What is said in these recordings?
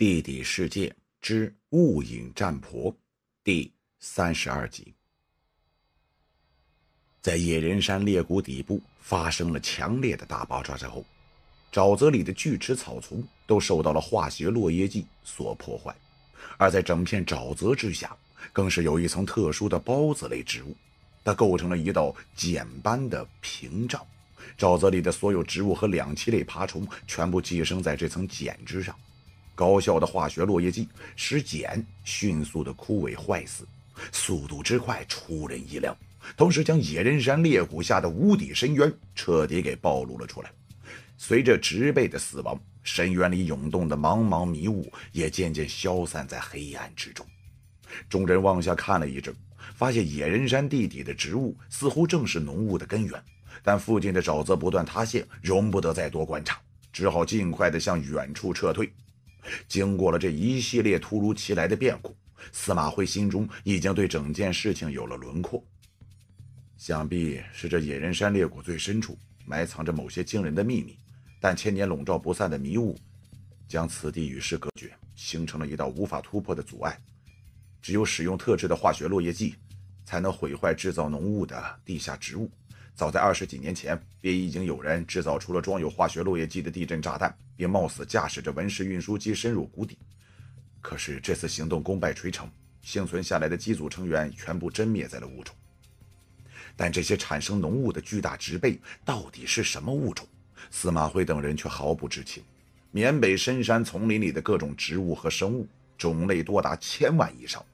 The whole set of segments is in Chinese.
《地底世界之雾影战婆》第三十二集，在野人山裂谷底部发生了强烈的大爆炸之后，沼泽里的锯齿草丛都受到了化学落叶剂所破坏，而在整片沼泽之下，更是有一层特殊的孢子类植物，它构成了一道茧般的屏障。沼泽里的所有植物和两栖类爬虫全部寄生在这层茧之上。高效的化学落叶剂使碱迅速的枯萎坏死，速度之快出人意料。同时，将野人山裂谷下的无底深渊彻底给暴露了出来。随着植被的死亡，深渊里涌动的茫茫迷雾也渐渐消散在黑暗之中。众人往下看了一阵，发现野人山地底的植物似乎正是浓雾的根源。但附近的沼泽不断塌陷，容不得再多观察，只好尽快的向远处撤退。经过了这一系列突如其来的变故，司马徽心中已经对整件事情有了轮廓。想必是这野人山裂谷最深处埋藏着某些惊人的秘密，但千年笼罩不散的迷雾将此地与世隔绝，形成了一道无法突破的阻碍。只有使用特制的化学落叶剂，才能毁坏制造浓雾的地下植物。早在二十几年前，便已经有人制造出了装有化学落叶剂的地震炸弹，并冒死驾驶着文氏运输机深入谷底。可是这次行动功败垂成，幸存下来的机组成员全部真灭在了雾中。但这些产生浓雾的巨大植被到底是什么物种？司马辉等人却毫不知情。缅北深山丛林里的各种植物和生物种类多达千万以上。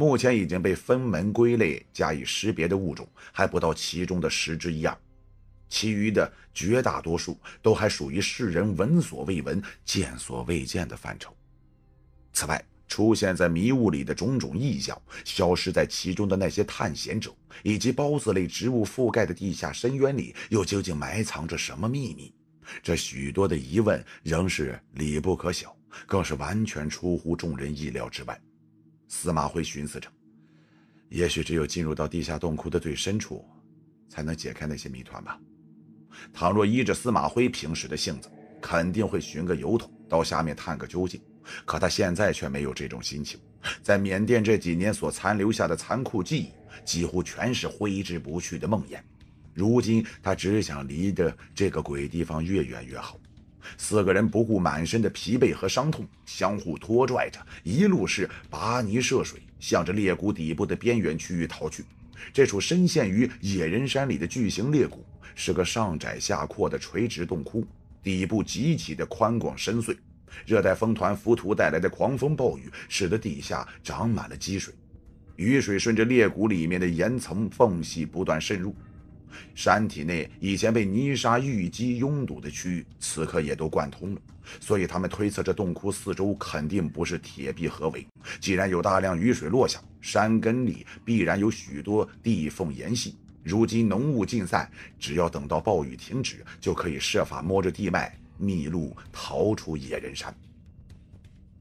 目前已经被分门归类加以识别的物种还不到其中的十之一二，其余的绝大多数都还属于世人闻所未闻、见所未见的范畴。此外，出现在迷雾里的种种异象，消失在其中的那些探险者，以及孢子类植物覆盖的地下深渊里，又究竟埋藏着什么秘密？这许多的疑问仍是理不可小，更是完全出乎众人意料之外。司马徽寻思着，也许只有进入到地下洞窟的最深处，才能解开那些谜团吧。倘若依着司马徽平时的性子，肯定会寻个油桶到下面探个究竟。可他现在却没有这种心情，在缅甸这几年所残留下的残酷记忆，几乎全是挥之不去的梦魇。如今他只想离的这个鬼地方越远越好。四个人不顾满身的疲惫和伤痛，相互拖拽着，一路是跋泥涉水，向着裂谷底部的边缘区域逃去。这处深陷于野人山里的巨型裂谷，是个上窄下阔的垂直洞窟，底部极其的宽广深邃。热带风团浮屠带来的狂风暴雨，使得底下长满了积水，雨水顺着裂谷里面的岩层缝隙不断渗入。山体内以前被泥沙淤积拥堵的区域，此刻也都贯通了。所以他们推测，这洞窟四周肯定不是铁壁合围。既然有大量雨水落下，山根里必然有许多地缝岩隙。如今浓雾尽散，只要等到暴雨停止，就可以设法摸着地脉觅路逃出野人山。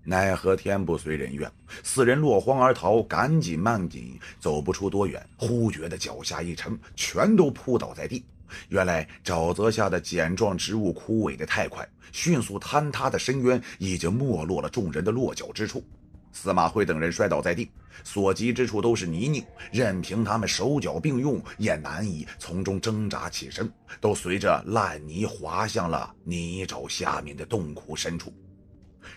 奈何天不遂人愿，四人落荒而逃，赶紧慢紧，走不出多远，忽觉得脚下一沉，全都扑倒在地。原来沼泽下的藓状植物枯萎得太快，迅速坍塌的深渊已经没落了众人的落脚之处。司马徽等人摔倒在地，所及之处都是泥泞，任凭他们手脚并用，也难以从中挣扎起身，都随着烂泥滑向了泥沼下面的洞窟深处。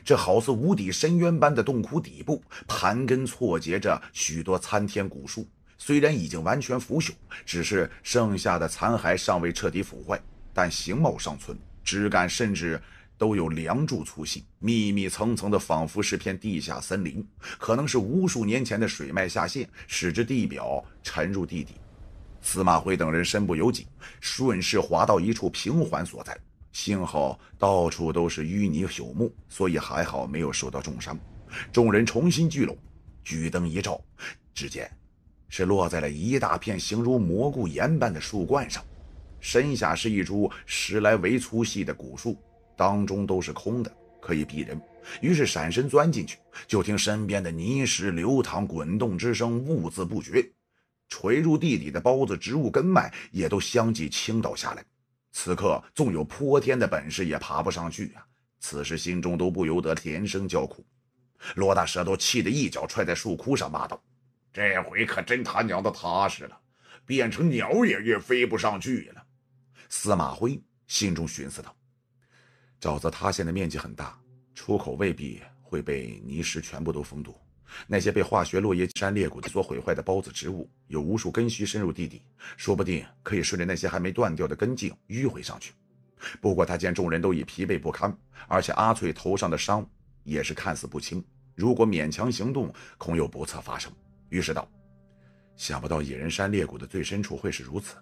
这好似无底深渊般的洞窟底部，盘根错节着许多参天古树。虽然已经完全腐朽，只是剩下的残骸尚未彻底腐坏，但形貌尚存，枝干甚至都有梁柱粗细，密密层层的，仿佛是片地下森林。可能是无数年前的水脉下陷，使之地表沉入地底。司马徽等人身不由己，顺势滑到一处平缓所在。幸好到处都是淤泥朽木，所以还好没有受到重伤。众人重新聚拢，举灯一照，只见是落在了一大片形如蘑菇岩般的树冠上，身下是一株十来围粗细的古树，当中都是空的，可以避人。于是闪身钻进去，就听身边的泥石流淌、滚动之声兀自不绝，垂入地底的孢子植物根脉也都相继倾倒下来。此刻纵有泼天的本事也爬不上去啊！此时心中都不由得连声叫苦。罗大舌头气得一脚踹在树枯上，骂道：“这回可真他娘的踏实了，变成鸟也越飞不上去了。”司马徽心中寻思道：“沼泽塌陷的面积很大，出口未必会被泥石全部都封堵。”那些被化学落叶山裂谷所毁坏的孢子植物，有无数根须深入地底，说不定可以顺着那些还没断掉的根茎迂回上去。不过他见众人都已疲惫不堪，而且阿翠头上的伤也是看似不轻，如果勉强行动，恐有不测发生。于是道：“想不到野人山裂谷的最深处会是如此。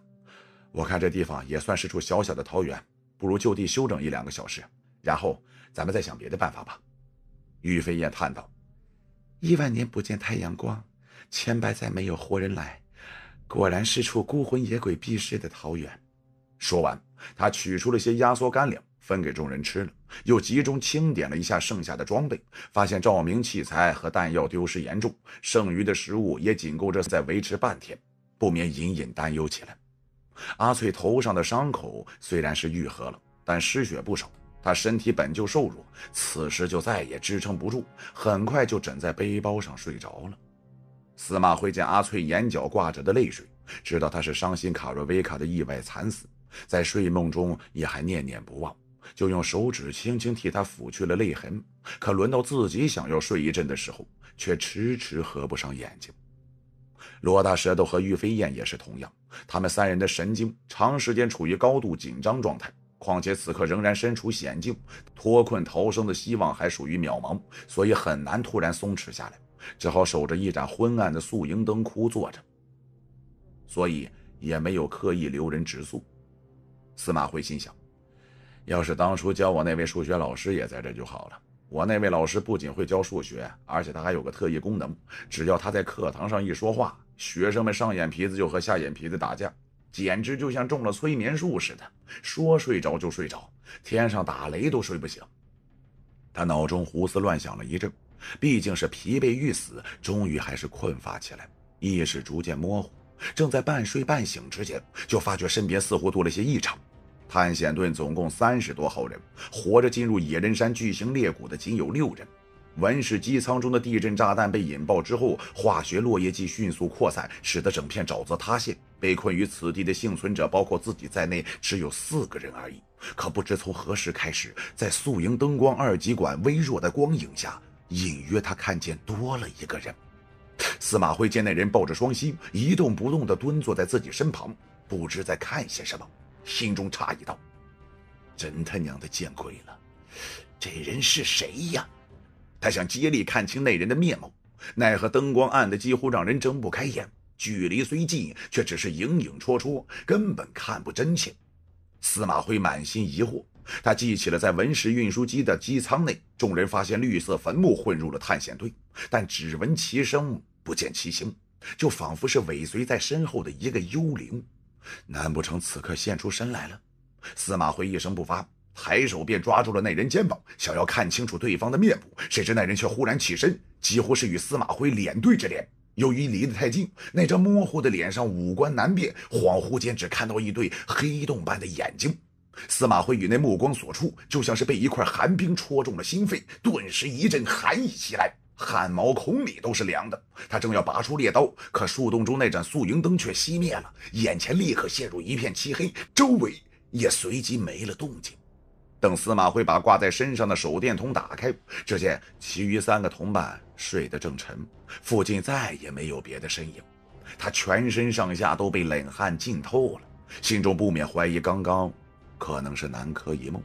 我看这地方也算是处小小的桃源，不如就地休整一两个小时，然后咱们再想别的办法吧。”玉飞燕叹道。亿万年不见太阳光，千百载没有活人来，果然是处孤魂野鬼避世的桃源。说完，他取出了些压缩干粮，分给众人吃了，又集中清点了一下剩下的装备，发现照明器材和弹药丢失严重，剩余的食物也仅够这次再维持半天，不免隐隐担忧起来。阿翠头上的伤口虽然是愈合了，但失血不少。他身体本就瘦弱，此时就再也支撑不住，很快就枕在背包上睡着了。司马辉见阿翠眼角挂着的泪水，知道她是伤心卡若维卡的意外惨死，在睡梦中也还念念不忘，就用手指轻轻替她抚去了泪痕。可轮到自己想要睡一阵的时候，却迟迟合不上眼睛。罗大舌头和玉飞燕也是同样，他们三人的神经长时间处于高度紧张状态。况且此刻仍然身处险境，脱困逃生的希望还属于渺茫，所以很难突然松弛下来，只好守着一盏昏暗的宿营灯枯坐着。所以也没有刻意留人植宿。司马徽心想，要是当初教我那位数学老师也在这就好了。我那位老师不仅会教数学，而且他还有个特异功能，只要他在课堂上一说话，学生们上眼皮子就和下眼皮子打架。简直就像中了催眠术似的，说睡着就睡着，天上打雷都睡不醒。他脑中胡思乱想了一阵，毕竟是疲惫欲死，终于还是困乏起来，意识逐渐模糊。正在半睡半醒之间，就发觉身边似乎多了些异常。探险队总共三十多号人，活着进入野人山巨型裂谷的仅有六人。文氏机舱中的地震炸弹被引爆之后，化学落叶剂迅速扩散，使得整片沼泽塌陷。被困于此地的幸存者，包括自己在内，只有四个人而已。可不知从何时开始，在宿营灯光二极管微弱的光影下，隐约他看见多了一个人。司马辉见那人抱着双膝，一动不动地蹲坐在自己身旁，不知在看些什么，心中诧异道：“真他娘的见鬼了，这人是谁呀？”他想竭力看清那人的面貌，奈何灯光暗的几乎让人睁不开眼。距离虽近，却只是影影绰绰，根本看不真切。司马徽满心疑惑，他记起了在文石运输机的机舱内，众人发现绿色坟墓混入了探险队，但只闻其声，不见其形，就仿佛是尾随在身后的一个幽灵。难不成此刻现出身来了？司马徽一声不发，抬手便抓住了那人肩膀，想要看清楚对方的面部，谁知那人却忽然起身，几乎是与司马徽脸对着脸。由于离得太近，那张模糊的脸上五官难辨，恍惚间只看到一对黑洞般的眼睛。司马辉与那目光所触，就像是被一块寒冰戳中了心肺，顿时一阵寒意袭来，汗毛孔里都是凉的。他正要拔出猎刀，可树洞中那盏宿营灯却熄灭了，眼前立刻陷入一片漆黑，周围也随即没了动静。等司马徽把挂在身上的手电筒打开，只见其余三个同伴睡得正沉，附近再也没有别的身影。他全身上下都被冷汗浸透了，心中不免怀疑，刚刚可能是南柯一梦。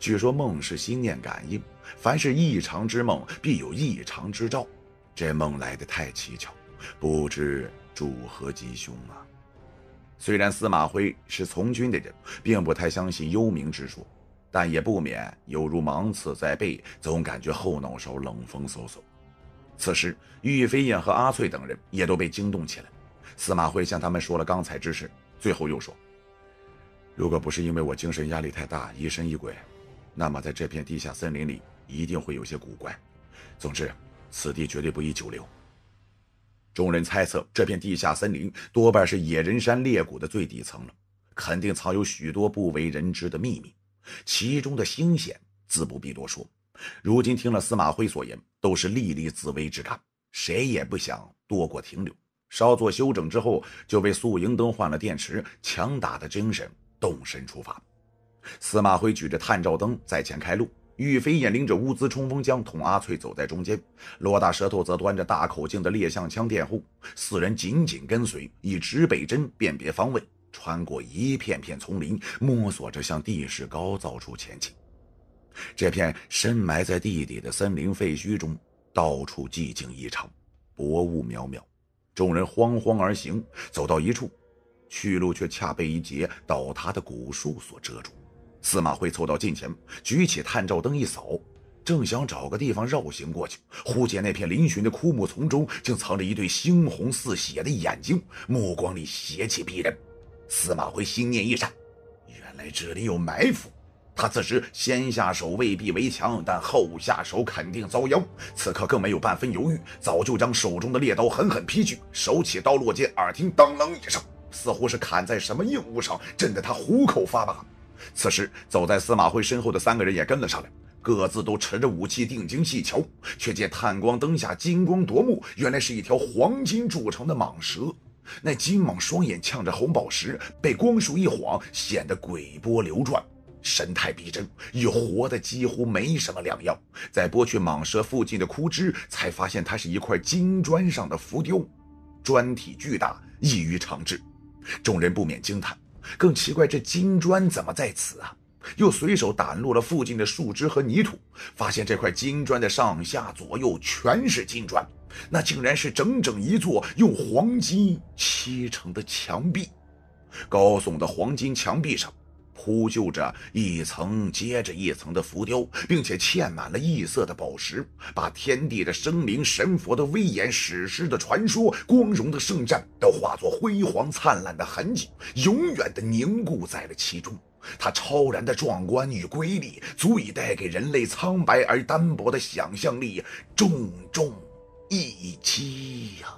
据说梦是心念感应，凡是异常之梦，必有异常之兆。这梦来得太蹊跷，不知主何吉凶啊！虽然司马徽是从军的人，并不太相信幽冥之说。但也不免犹如芒刺在背，总感觉后脑勺冷风嗖嗖。此时，玉飞燕和阿翠等人也都被惊动起来。司马徽向他们说了刚才之事，最后又说：“如果不是因为我精神压力太大，疑神疑鬼，那么在这片地下森林里一定会有些古怪。总之，此地绝对不宜久留。”众人猜测，这片地下森林多半是野人山裂谷的最底层了，肯定藏有许多不为人知的秘密。其中的凶险自不必多说，如今听了司马徽所言，都是历历自危之感，谁也不想多过停留。稍作休整之后，就为宿营灯换了电池，强打的精神动身出发。司马徽举着探照灯在前开路，玉飞眼拎着物资冲锋枪，同阿翠走在中间，罗大舌头则端着大口径的猎象枪殿后，四人紧紧跟随，以指北针辨别方位。穿过一片片丛林，摸索着向地势高造处前进。这片深埋在地底的森林废墟中，到处寂静异常，薄雾渺渺。众人慌慌而行，走到一处，去路却恰被一截倒塌的古树所遮住。司马徽凑到近前，举起探照灯一扫，正想找个地方绕行过去，忽见那片嶙峋的枯木丛中，竟藏着一对猩红似血的眼睛，目光里邪气逼人。司马徽心念一闪，原来这里有埋伏。他自知先下手未必为强，但后下手肯定遭殃。此刻更没有半分犹豫，早就将手中的猎刀狠狠劈去。手起刀落间，耳听当啷一声，似乎是砍在什么硬物上，震得他虎口发麻。此时，走在司马徽身后的三个人也跟了上来，各自都持着武器，定睛细瞧，却见探光灯下金光夺目，原来是一条黄金铸成的蟒蛇。那金蟒双眼呛着红宝石，被光束一晃，显得鬼波流转，神态逼真，与活的几乎没什么两样。在剥去蟒蛇附近的枯枝，才发现它是一块金砖上的浮雕，砖体巨大，异于常制。众人不免惊叹，更奇怪这金砖怎么在此啊？又随手掸落了附近的树枝和泥土，发现这块金砖的上下左右全是金砖。那竟然是整整一座用黄金砌成的墙壁，高耸的黄金墙壁上铺就着一层接着一层的浮雕，并且嵌满了异色的宝石，把天地的生灵、神佛的威严、史诗的传说、光荣的圣战都化作辉煌灿烂的痕迹，永远的凝固在了其中。它超然的壮观与瑰丽，足以带给人类苍白而单薄的想象力重重。一击呀！